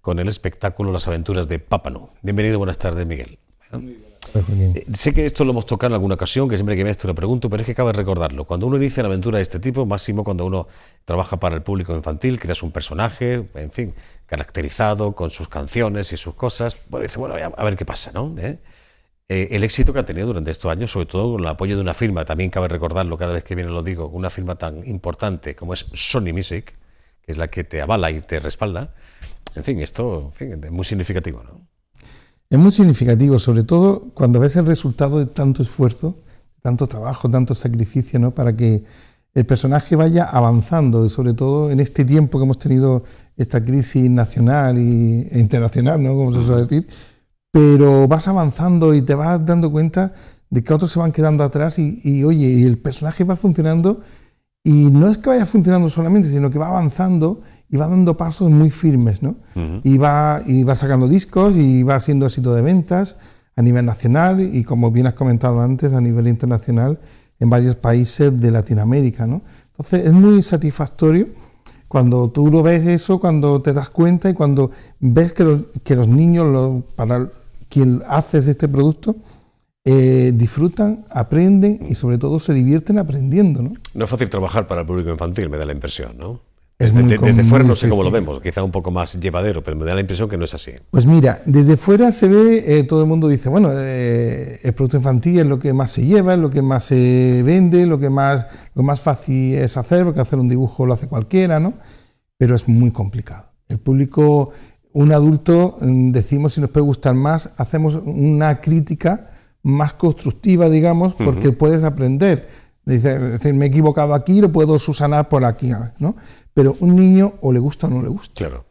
con el espectáculo Las aventuras de Papano. Bienvenido, buenas tardes, Miguel. Eh, sé que esto lo hemos tocado en alguna ocasión, que siempre que me esto lo pregunto, pero es que cabe recordarlo. Cuando uno inicia una aventura de este tipo, máximo cuando uno trabaja para el público infantil, creas un personaje, en fin, caracterizado con sus canciones y sus cosas, bueno, dice, bueno, a ver qué pasa, ¿no? ¿Eh? Eh, el éxito que ha tenido durante estos años, sobre todo con el apoyo de una firma, también cabe recordarlo cada vez que viene lo digo, una firma tan importante como es Sony Music, es la que te avala y te respalda. En fin, esto es muy significativo. ¿no? Es muy significativo, sobre todo cuando ves el resultado de tanto esfuerzo, tanto trabajo, tanto sacrificio, ¿no? para que el personaje vaya avanzando, sobre todo en este tiempo que hemos tenido esta crisis nacional e internacional, ¿no? como se suele decir, pero vas avanzando y te vas dando cuenta de que otros se van quedando atrás y, oye, el personaje va funcionando y no es que vaya funcionando solamente, sino que va avanzando y va dando pasos muy firmes, ¿no? y, va, y va sacando discos y va siendo éxito de ventas a nivel nacional y, como bien has comentado antes, a nivel internacional en varios países de Latinoamérica, ¿no? Entonces es muy satisfactorio cuando tú lo ves eso, cuando te das cuenta y cuando ves que los, que los niños, para quien haces este producto, eh, disfrutan, aprenden y sobre todo se divierten aprendiendo. ¿no? no es fácil trabajar para el público infantil, me da la impresión, ¿no? desde, fuera no sé cómo lo vemos, quizá un poco más llevadero, pero me da la impresión que no es así. Pues mira, desde fuera se ve, eh, todo el mundo dice, bueno, eh, el producto infantil es lo que más se lleva, es lo que más se vende, lo que más, lo más fácil es hacer, porque hacer un dibujo lo hace cualquiera, ¿no? Pero es muy complicado. El público, un adulto, mm, decimos si nos puede gustar más, hacemos una crítica más constructiva, digamos, porque puedes aprender. me he equivocado aquí, lo puedo susanar por aquí, ¿no? Pero un niño o le gusta o no le gusta. Claro.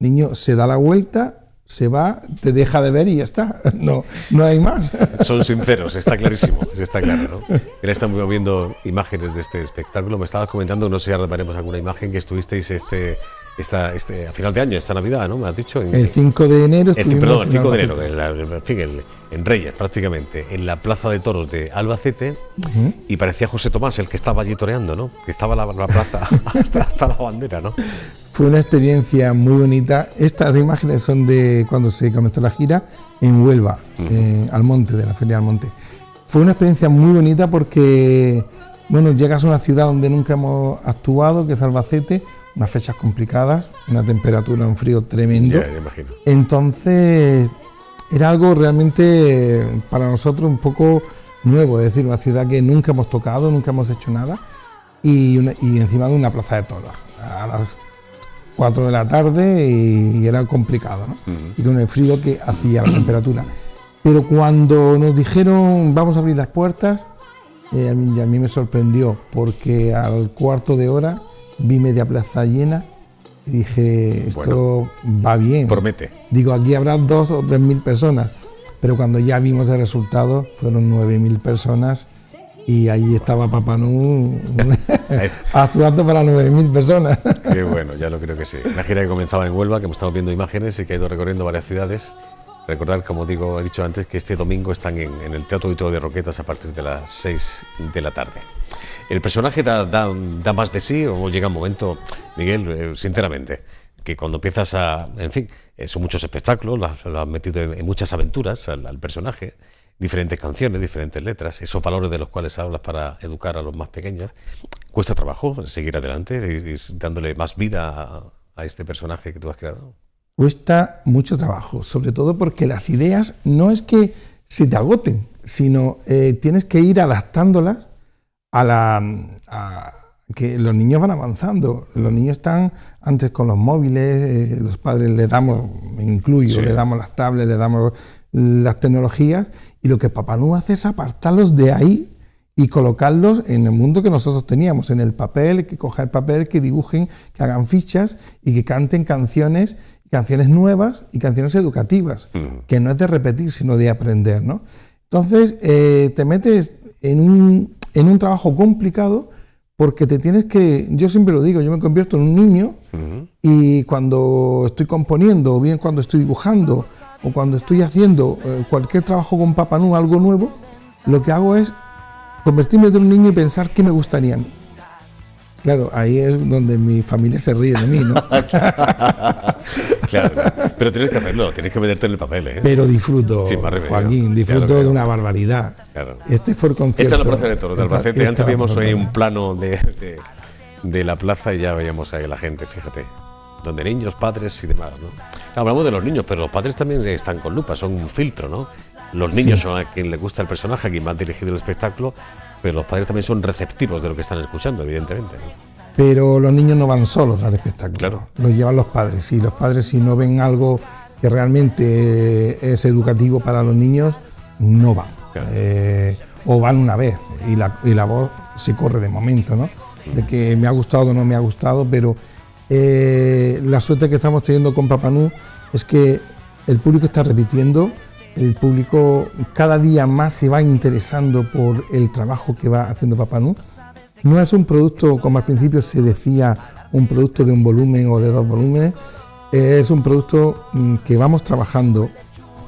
niño se da la vuelta se va, te deja de ver y ya está. No, no hay más. Son sinceros, está clarísimo, está claro, ¿no? estamos viendo imágenes de este espectáculo. Me estabas comentando, no sé si reparemos alguna imagen que estuvisteis este, esta, este, a final de año, esta Navidad, ¿no? Me has dicho. el 5 de enero el, Perdón, el 5 de enero, en, Reyes prácticamente, en la Plaza de Toros de Albacete, y parecía José Tomás el que estaba allí toreando, ¿no? Que estaba la, la plaza hasta, hasta la bandera, ¿no? Fue una experiencia muy bonita. Estas imágenes son de cuando se comenzó la gira en Huelva, eh, al monte en Almonte, de la Feria monte. Fue una experiencia muy bonita porque, bueno, llegas a una ciudad donde nunca hemos actuado, que es Albacete, unas fechas complicadas, una temperatura, un frío tremendo. Entonces, era algo realmente para nosotros un poco nuevo, es decir, una ciudad que nunca hemos tocado, nunca hemos hecho nada, y, encima de una plaza de toros, 4 de la tarde y, era complicado, Y con el frío que hacía la temperatura. Pero cuando nos dijeron vamos a abrir las puertas, eh, a, mí, me sorprendió porque al cuarto de hora vi media plaza llena y dije, esto va bien. Promete. Digo, aquí habrá dos o tres mil personas. Pero cuando ya vimos el resultado, fueron nueve mil personas y ahí estaba Papá actuando para 9.000 personas. Qué bueno, ya lo creo que sí. Una gira que comenzaba en Huelva, que hemos estado viendo imágenes y que ha ido recorriendo varias ciudades. Recordar, como digo, he dicho antes, que este domingo están en, el Teatro Auditorio de Roquetas a partir de las 6 de la tarde. ¿El personaje da, da, más de sí o llega un momento, Miguel, eh, sinceramente, que cuando empiezas a... En fin, eh, son muchos espectáculos, lo has metido en, muchas aventuras al, al personaje diferentes canciones, diferentes letras, esos valores de los cuales hablas para educar a los más pequeños. ¿Cuesta trabajo seguir adelante, ir dándole más vida a, este personaje que tú has creado? Cuesta mucho trabajo, sobre todo porque las ideas no es que se te agoten, sino eh, tienes que ir adaptándolas a la... que los niños van avanzando. Los niños están antes con los móviles, eh, los padres le damos, incluyo, le damos las tablets, le damos las tecnologías y lo que Papá no hace es apartarlos de ahí y colocarlos en el mundo que nosotros teníamos, en el papel, que coja el papel, que dibujen, que hagan fichas y que canten canciones, canciones nuevas y canciones educativas, que no es de repetir, sino de aprender, ¿no? Entonces, eh, te metes en un, en un, trabajo complicado porque te tienes que, yo siempre lo digo, yo me convierto en un niño y cuando estoy componiendo o bien cuando estoy dibujando o cuando estoy haciendo eh, cualquier trabajo con Papá algo nuevo, lo que hago es convertirme en un niño y pensar qué me gustaría Claro, ahí es donde mi familia se ríe de mí, ¿no? claro, pero tienes que hacerlo, tienes que meterte en el papel, ¿eh? Pero disfruto, Joaquín, disfruto de una barbaridad. Este fue el concierto. Esta es la de Antes vimos un plano de, la plaza y ya veíamos ahí a la gente, fíjate. Donde niños, padres y demás, ¿no? hablamos de los niños, pero los padres también están con lupa, son un filtro, ¿no? Los niños son a quien le gusta el personaje, a quien más dirigido el espectáculo, pero los padres también son receptivos de lo que están escuchando, evidentemente. Pero los niños no van solos al espectáculo, claro. los llevan los padres. Y los padres, si no ven algo que realmente es educativo para los niños, no van. Eh, o van una vez y la, y la voz se corre de momento, ¿no? De mm. que me ha gustado o no me ha gustado, pero eh, la suerte que estamos teniendo con Papanú es que el público está repitiendo, el público cada día más se va interesando por el trabajo que va haciendo Papanú. No es un producto, como al principio se decía, un producto de un volumen o de dos volúmenes, eh, es un producto mm, que vamos trabajando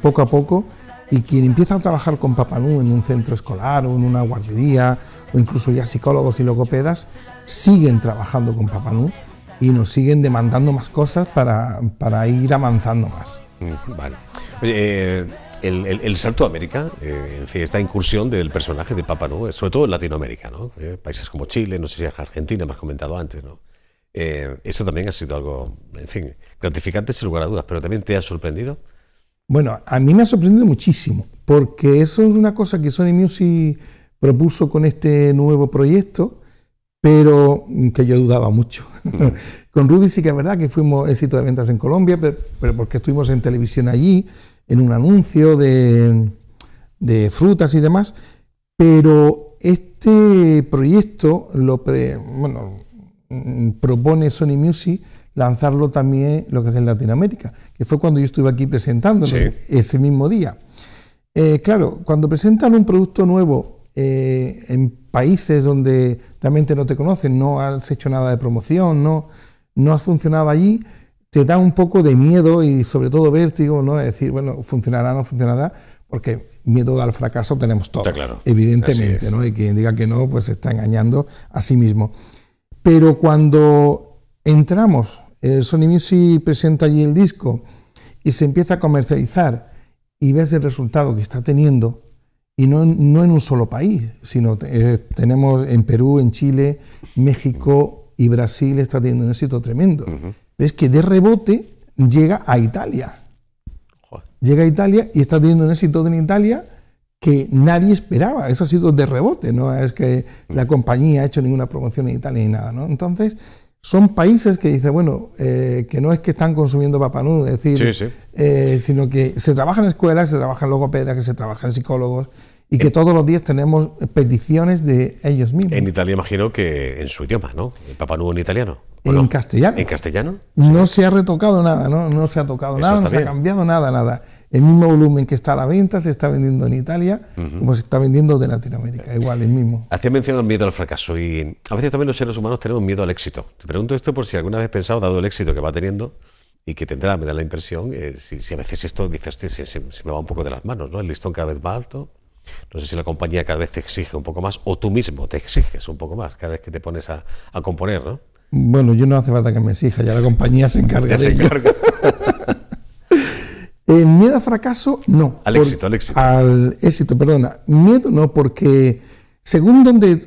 poco a poco y quien empieza a trabajar con Papanú en un centro escolar o en una guardería o incluso ya psicólogos y logopedas siguen trabajando con Papanú y nos siguen demandando más cosas para, ir avanzando más. Mm, vale. Eh, el, salto a América, eh, en fin, esta incursión del personaje de Papa eh, sobre todo en Latinoamérica, ¿no? países como Chile, no sé si Argentina, me has comentado antes, ¿no? eso también ha sido algo, en fin, gratificante sin lugar a dudas, pero también te ha sorprendido. Bueno, a mí me ha sorprendido muchísimo, porque eso es una cosa que Sony Music propuso con este nuevo proyecto, pero que yo dudaba mucho. Con Rudy sí que es verdad que fuimos éxito de ventas en Colombia, pero, porque estuvimos en televisión allí, en un anuncio de, frutas y demás, pero este proyecto lo bueno, mm, propone Sony Music lanzarlo también lo que es en Latinoamérica, que fue cuando yo estuve aquí presentándolo ese mismo día. Eh, claro, cuando presentan un producto nuevo eh, en países donde realmente no te conocen, no has hecho nada de promoción, no, no has funcionado allí, te da un poco de miedo y sobre todo vértigo, ¿no? Es decir, bueno, funcionará, no funcionará, porque miedo al fracaso tenemos todos, evidentemente, ¿no? Y quien diga que no, pues se está engañando a sí mismo. Pero cuando entramos, eh, Sony Music presenta allí el disco y se empieza a comercializar y ves el resultado que está teniendo, y no, en un solo país, sino eh, tenemos en Perú, en Chile, México y Brasil está teniendo un éxito tremendo. Es que de rebote llega a Italia. Llega a Italia y está teniendo un éxito en Italia que nadie esperaba. Eso ha sido de rebote, no es que mm. la compañía ha hecho ninguna promoción en Italia ni nada. Entonces, son países que dicen, bueno, eh, que no es que están consumiendo papanú, es decir, eh, sino que se trabaja en escuelas, se trabaja en logopedas, que se trabaja en psicólogos, y que todos los días tenemos peticiones de ellos mismos. En Italia imagino que en su idioma, ¿no? El Papá Nuevo en italiano. En castellano. En castellano. No se ha retocado nada, no, no se ha tocado nada, no se ha cambiado nada, nada. El mismo volumen que está a la venta se está vendiendo en Italia como se está vendiendo de Latinoamérica, igual, el mismo. Hacía mención del miedo al fracaso y a veces también los seres humanos tenemos miedo al éxito. Te pregunto esto por si alguna vez pensado, dado el éxito que va teniendo, y que tendrá, me da la impresión, eh, si, a veces esto dices, se, se, me va un poco de las manos, ¿no? El listón cada vez más alto, no sé si la compañía cada vez te exige un poco más o tú mismo te exiges un poco más cada vez que te pones a, componer, ¿no? Bueno, yo no hace falta que me exija, ya la compañía se encarga. se miedo a fracaso, no. Al éxito, al éxito. Al éxito, perdona. Miedo, no, porque según donde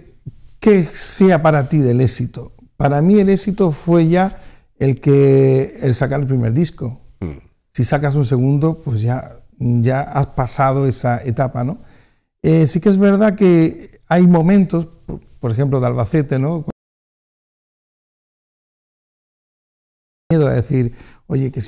qué sea para ti del éxito. Para mí el éxito fue ya el que el sacar el primer disco. Mm. Si sacas un segundo, pues ya ya has pasado esa etapa, ¿no? Eh, sí que es verdad que hay momentos, por, ejemplo, de Albacete, ¿no? a decir, oye, que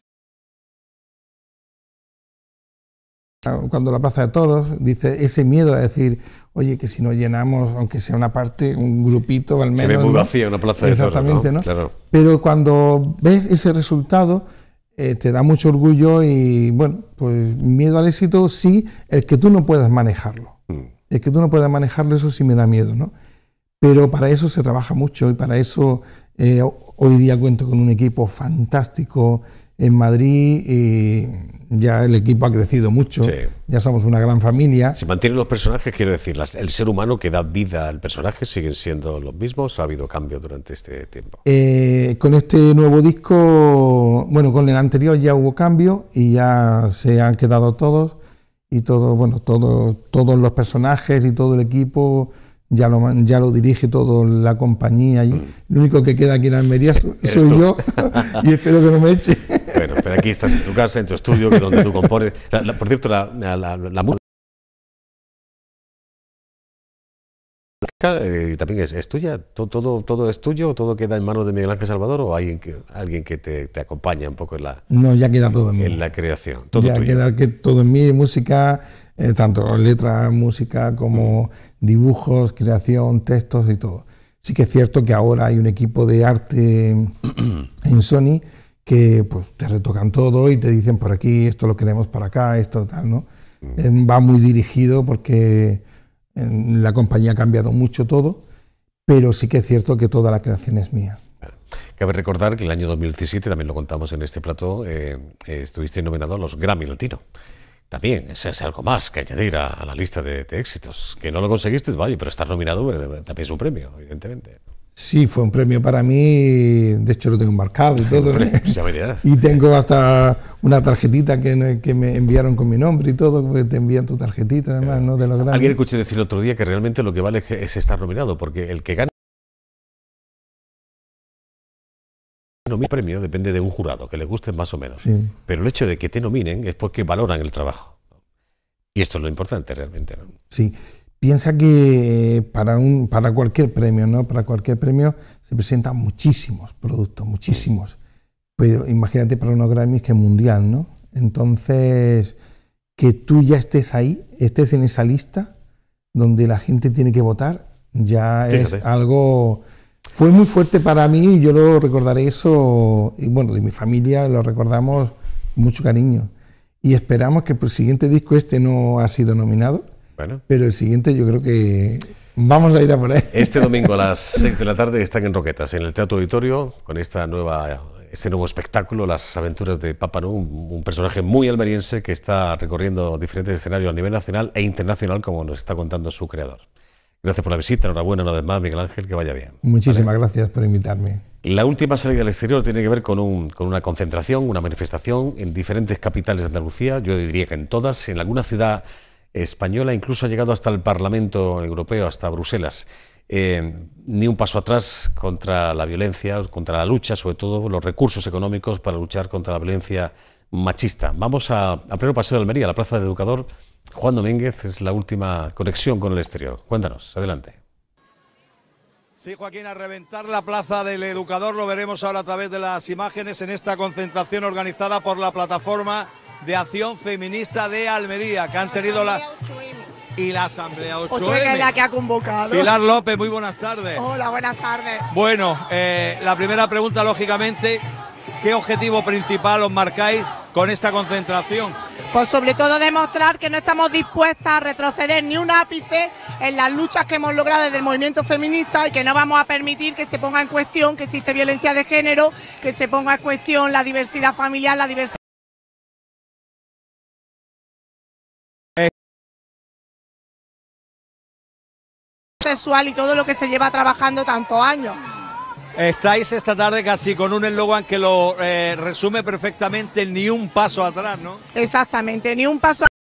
cuando la Plaza de Toros dice ese miedo a decir, oye, que si no llenamos, aunque sea una parte, un grupito al menos. Se ve muy vacía una Plaza de Exactamente, ¿no? Pero cuando ves ese resultado, eh, te da mucho orgullo y, bueno, pues miedo al éxito sí, el que tú no puedas manejarlo. Mm. Es que tú no puedas manejarlo, eso sí me da miedo, ¿no? Pero para eso se trabaja mucho y para eso eh, hoy día cuento con un equipo fantástico en Madrid. Y eh, ya el equipo ha crecido mucho, ya somos una gran familia. Se mantienen los personajes, quiero decir, el ser humano que da vida al personaje siguen siendo los mismos, ha habido cambio durante este tiempo. Eh, con este nuevo disco, bueno, con el anterior ya hubo cambio y ya se han quedado todos y todo, bueno, todo, todos los personajes y todo el equipo ya lo, ya lo dirige toda la compañía. Y mm. lo único que queda aquí en Almería soy yo y espero que no me eche. Bueno, pero aquí estás en tu casa, en tu estudio, donde tú compones. por cierto, la, la música Eh, y también es, tuya, ¿Todo, todo, es tuyo, todo queda en manos de Miguel Ángel Salvador o hay alguien que, te, te acompaña un poco en la, no, ya queda todo en, mí. en la creación. Todo ya queda que todo en mí, música, eh, tanto letra, música como mm. dibujos, creación, textos y todo. Sí que es cierto que ahora hay un equipo de arte en Sony que pues, te retocan todo y te dicen por aquí, esto lo queremos para acá, esto tal, ¿no? Mm. Eh, va muy dirigido porque la compañía ha cambiado mucho todo, pero sí que es cierto que toda la creación es mía. Cabe recordar que el año 2017, también lo contamos en este plato, eh, eh, estuviste nominado a los Grammy Latino. También, es, algo más que añadir a, la lista de, éxitos. Que no lo conseguiste, vale, pero estar nominado eh, también es un premio, evidentemente. Sí, fue un premio para mí, de hecho lo tengo marcado y todo. Pues y tengo hasta una tarjetita que, me enviaron con mi nombre y todo, que te envían tu tarjetita además, ¿no? De los grandes. Alguien escuché decir el otro día que realmente lo que vale es estar nominado, porque el que gana no mi premio depende de un jurado, que le guste más o menos. Pero el hecho de que te nominen es porque valoran el trabajo. Y esto es lo importante realmente, Sí. Piensa que eh, para, un, para cualquier premio, ¿no? Para cualquier premio se presentan muchísimos productos, muchísimos. Pero pues imagínate para unos grammy que es mundial, ¿no? Entonces, que tú ya estés ahí, estés en esa lista donde la gente tiene que votar, ya es algo... Fue muy fuerte para mí, y yo lo recordaré eso, y bueno, de mi familia lo recordamos mucho cariño. Y esperamos que el siguiente disco este no ha sido nominado, bueno. Pero el siguiente yo creo que vamos a ir a por él. Este domingo a las 6 de la tarde están en Roquetas, en el Teatro Auditorio, con esta nueva, este nuevo espectáculo, Las aventuras de Papa un, personaje muy almeriense que está recorriendo diferentes escenarios a nivel nacional e internacional, como nos está contando su creador. Gracias por la visita, enhorabuena una vez más, Miguel Ángel, que vaya bien. Muchísimas gracias por invitarme. La última salida al exterior tiene que ver con, un, con, una concentración, una manifestación en diferentes capitales de Andalucía, yo diría que en todas, en alguna ciudad española, incluso ha llegado hasta el Parlamento Europeo, hasta Bruselas. Eh, ni un paso atrás contra la violencia, contra la lucha, sobre todo los recursos económicos para luchar contra la violencia machista. Vamos a, primer paseo de Almería, a la Plaza del Educador. Juan Domínguez es la última conexión con el exterior. Cuéntanos, adelante. Sí, Joaquín, a reventar la plaza del educador lo veremos ahora a través de las imágenes en esta concentración organizada por la plataforma de Acción Feminista de Almería, que han tenido la... Y la Asamblea 8 la que ha convocado. Pilar López, muy buenas tardes. Hola, buenas tardes. Bueno, eh, la primera pregunta, lógicamente, ¿qué objetivo principal os marcáis con esta concentración? Pues sobre todo demostrar que no estamos dispuestas a retroceder ni un ápice en las luchas que hemos logrado desde el movimiento feminista y que no vamos a permitir que se ponga en cuestión que existe violencia de género, que se ponga en cuestión la diversidad familiar, la diversidad... sexual y todo lo que se lleva trabajando tantos años. Estáis esta tarde casi con un eslogan que lo eh, resume perfectamente, ni un paso atrás, ¿no? Exactamente, ni un paso atrás.